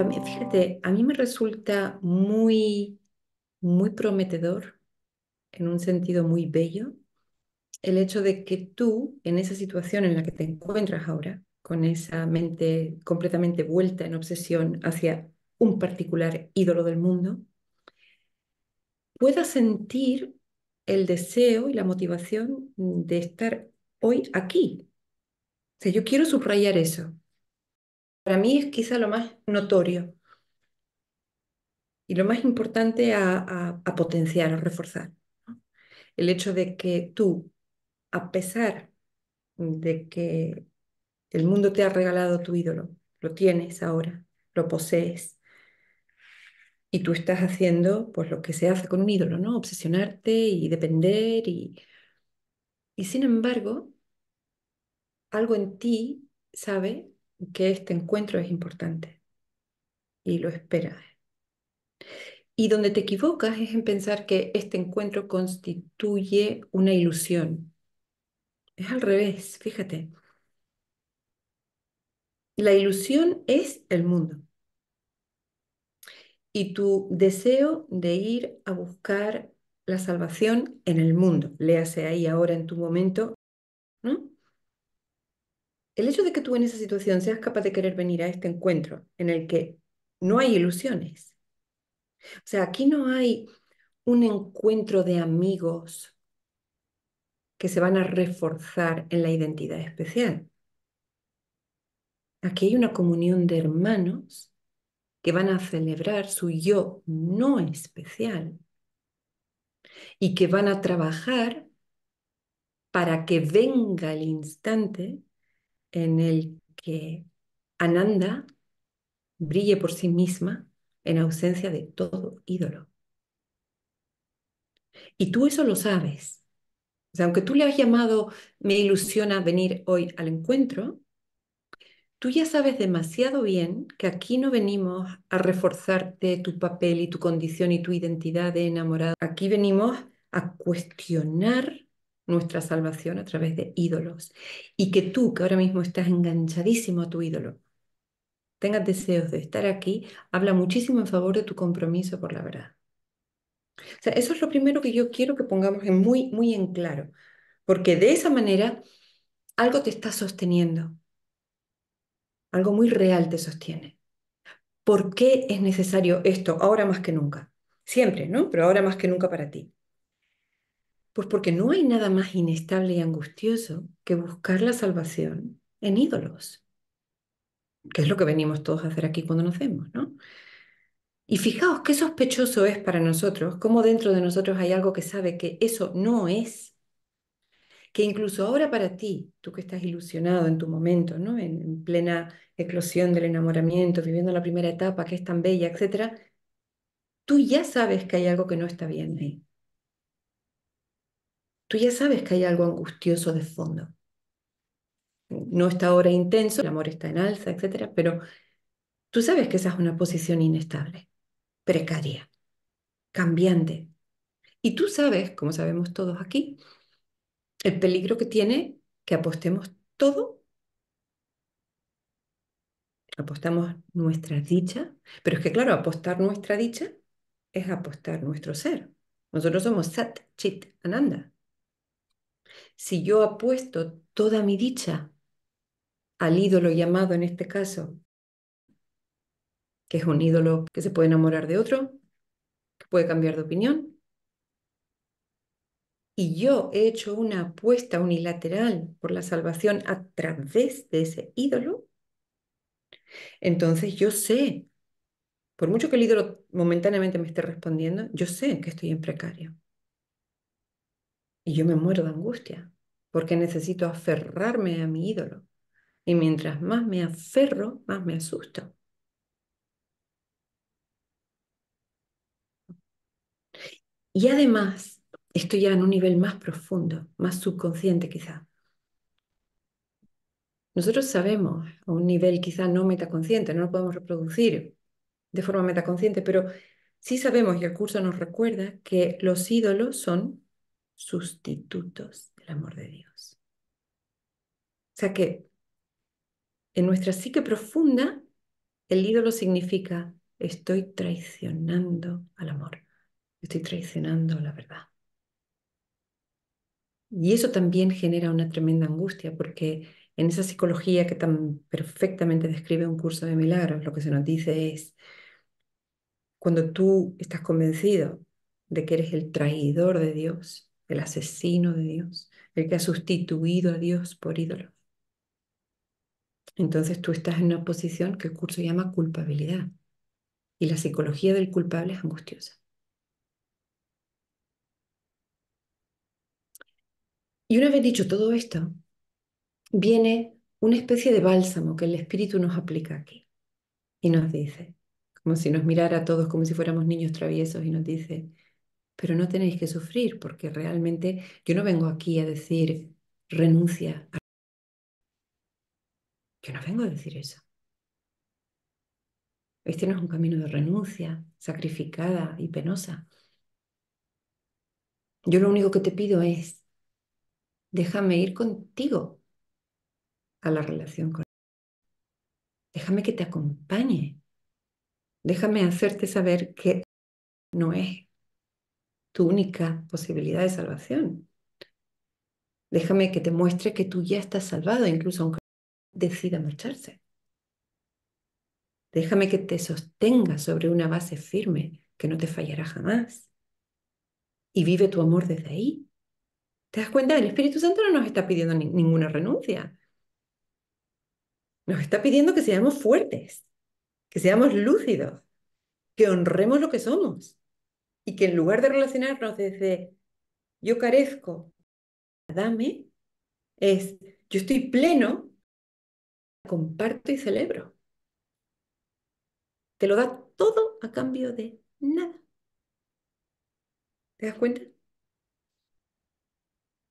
a fíjate, a mí me resulta muy, muy prometedor, en un sentido muy bello, el hecho de que tú, en esa situación en la que te encuentras ahora, con esa mente completamente vuelta en obsesión hacia un particular ídolo del mundo, puedas sentir el deseo y la motivación de estar hoy aquí. O sea, yo quiero subrayar eso. Para mí es quizá lo más notorio y lo más importante a, potenciar, a reforzar. El hecho de que tú, a pesar de que el mundo te ha regalado tu ídolo, lo tienes ahora, lo posees, y tú estás haciendo pues lo que se hace con un ídolo, ¿no? Obsesionarte y depender y y sin embargo algo en ti sabe que este encuentro es importante y lo esperas. Y donde te equivocas es en pensar que este encuentro constituye una ilusión. Es al revés, fíjate. La ilusión es el mundo. Y tu deseo de ir a buscar la salvación en el mundo, léase ahí ahora en tu momento, ¿no? El hecho de que tú en esa situación seas capaz de querer venir a este encuentro en el que no hay ilusiones. O sea, aquí no hay un encuentro de amigos que se van a reforzar en la identidad especial. Aquí hay una comunión de hermanos que van a celebrar su yo no especial y que van a trabajar para que venga el instante en el que Ananda brille por sí misma en ausencia de todo ídolo. Y tú eso lo sabes. O sea, aunque tú le has llamado, me ilusiona venir hoy al encuentro, tú ya sabes demasiado bien que aquí no venimos a reforzarte tu papel y tu condición y tu identidad de enamorado. Aquí venimos a cuestionar nuestra salvación a través de ídolos. Y que tú, que ahora mismo estás enganchadísimo a tu ídolo, tengas deseos de estar aquí, habla muchísimo en favor de tu compromiso por la verdad. sea, eso es lo primero que yo quiero que pongamos muy, muy en claro, porque de esa manera algo te está sosteniendo, algo muy real te sostiene. ¿Por qué es necesario esto ahora más que nunca? Siempre, ¿no? Pero ahora más que nunca para ti. Pues porque no hay nada más inestable y angustioso que buscar la salvación en ídolos, que es lo que venimos todos a hacer aquí cuando nacemos, ¿no? Y fijaos qué sospechoso es para nosotros, cómo dentro de nosotros hay algo que sabe que eso no es, que incluso ahora para ti, tú que estás ilusionado en tu momento, ¿no? en, plena eclosión del enamoramiento, viviendo la primera etapa que es tan bella, etc., tú ya sabes que hay algo que no está bien ahí tú ya sabes que hay algo angustioso de fondo. No está ahora intenso, el amor está en alza, etcétera, pero tú sabes que esa es una posición inestable, precaria, cambiante. Y tú sabes, como sabemos todos aquí, el peligro que tiene que apostemos todo apostamos nuestra dicha, pero es que claro, apostar nuestra dicha es apostar nuestro ser. Nosotros somos Sat Chit Ananda. Si yo apuesto toda mi dicha al ídolo llamado en este caso, que es un ídolo que se puede enamorar de otro, que puede cambiar de opinión, y yo he hecho una apuesta unilateral por la salvación a través de ese ídolo, entonces yo sé, por mucho que el ídolo momentáneamente me esté respondiendo, yo sé que estoy en precario. Y yo me muero de angustia porque necesito aferrarme a mi ídolo. Y mientras más me aferro, más me asusto. Y además, estoy ya en un nivel más profundo, más subconsciente quizá. Nosotros sabemos, a un nivel quizá no metaconsciente, no lo podemos reproducir de forma metaconsciente, pero sí sabemos, y el curso nos recuerda, que los ídolos son sustitutos del amor de Dios. O sea que en nuestra psique profunda, el ídolo significa estoy traicionando al amor, estoy traicionando la verdad. Y eso también genera una tremenda angustia, porque en esa psicología que tan perfectamente describe un curso de milagros, lo que se nos dice es, cuando tú estás convencido de que eres el traidor de Dios, el asesino de Dios, el que ha sustituido a Dios por ídolos. Entonces tú estás en una posición que el curso llama culpabilidad. Y la psicología del culpable es angustiosa. Y una vez dicho todo esto, viene una especie de bálsamo que el Espíritu nos aplica aquí. Y nos dice, como si nos mirara a todos como si fuéramos niños traviesos, y nos dice, pero no tenéis que sufrir porque realmente yo no vengo aquí a decir renuncia. A... Yo no vengo a decir eso. Este no es un camino de renuncia sacrificada y penosa. Yo lo único que te pido es, déjame ir contigo a la relación con Déjame que te acompañe. Déjame hacerte saber que no es tu única posibilidad de salvación. Déjame que te muestre que tú ya estás salvado, incluso aunque decida marcharse. Déjame que te sostenga sobre una base firme que no te fallará jamás. Y vive tu amor desde ahí. ¿Te das cuenta? El Espíritu Santo no nos está pidiendo ninguna renuncia. Nos está pidiendo que seamos fuertes, que seamos lúcidos, que honremos lo que somos y que en lugar de relacionarnos desde yo carezco, dame, es yo estoy pleno, comparto y celebro. Te lo da todo a cambio de nada. ¿Te das cuenta?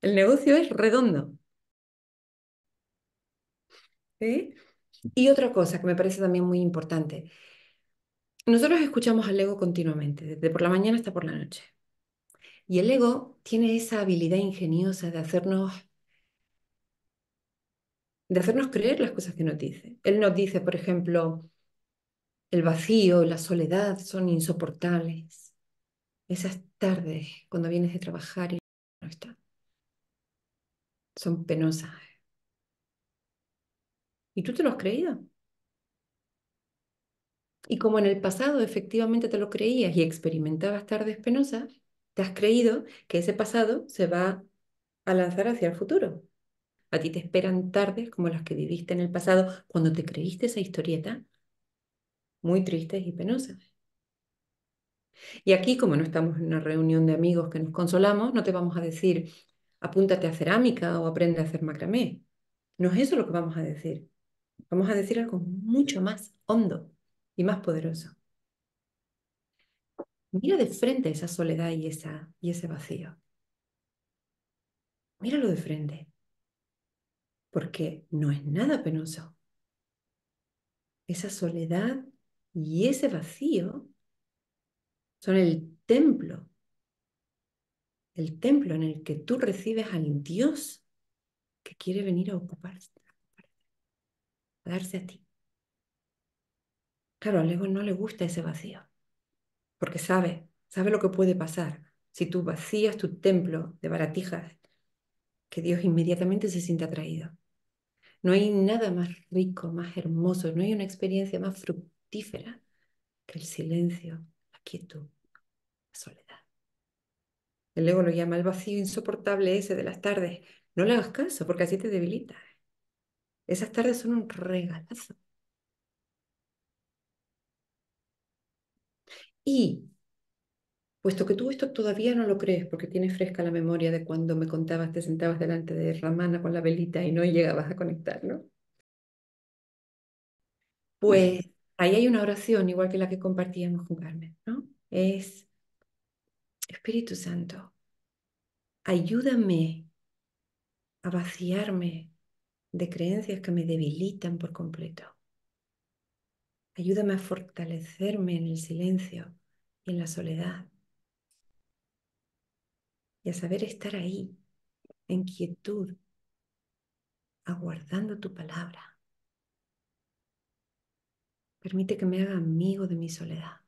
El negocio es redondo. Y otra cosa que me parece también muy importante, nosotros escuchamos al ego continuamente, desde por la mañana hasta por la noche. Y el ego tiene esa habilidad ingeniosa de hacernos de hacernos creer las cosas que nos dice. Él nos dice, por ejemplo, el vacío, la soledad son insoportables. Esas tardes cuando vienes de trabajar y no está. Son penosas. ¿Y tú te lo has creído? Y como en el pasado efectivamente te lo creías y experimentabas tardes penosas, te has creído que ese pasado se va a lanzar hacia el futuro. A ti te esperan tardes como las que viviste en el pasado cuando te creíste esa historieta, muy tristes y penosas. Y aquí, como no estamos en una reunión de amigos que nos consolamos, no te vamos a decir apúntate a cerámica o aprende a hacer macramé. No es eso lo que vamos a decir. Vamos a decir algo mucho más hondo, y más poderoso. Mira de frente esa soledad y, esa, y ese vacío. Míralo de frente, porque no es nada penoso. Esa soledad y ese vacío son el templo, el templo en el que tú recibes al Dios que quiere venir a ocuparse, a darse a ti. Claro, al ego no le gusta ese vacío, porque sabe, sabe lo que puede pasar. Si tú vacías tu templo de baratijas, que Dios inmediatamente se sienta atraído. No hay nada más rico, más hermoso, no hay una experiencia más fructífera que el silencio, la quietud, la soledad. El ego lo llama el vacío insoportable ese de las tardes. No le hagas caso porque así te debilita. Esas tardes son un regalazo. Y Puesto que tú esto todavía no lo crees, porque tienes fresca la memoria de cuando me contabas, te sentabas delante de Ramana con la velita y no llegabas a conectar, Pues ahí hay una oración, igual que la que compartíamos con Carmen, ¿no? Es, Espíritu Santo, ayúdame a vaciarme de creencias que me debilitan por completo. Ayúdame a fortalecerme en el silencio y en la soledad. Y a saber estar ahí, en quietud, aguardando tu palabra. Permite que me haga amigo de mi soledad.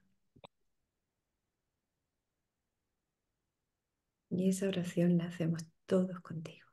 Y esa oración la hacemos todos contigo.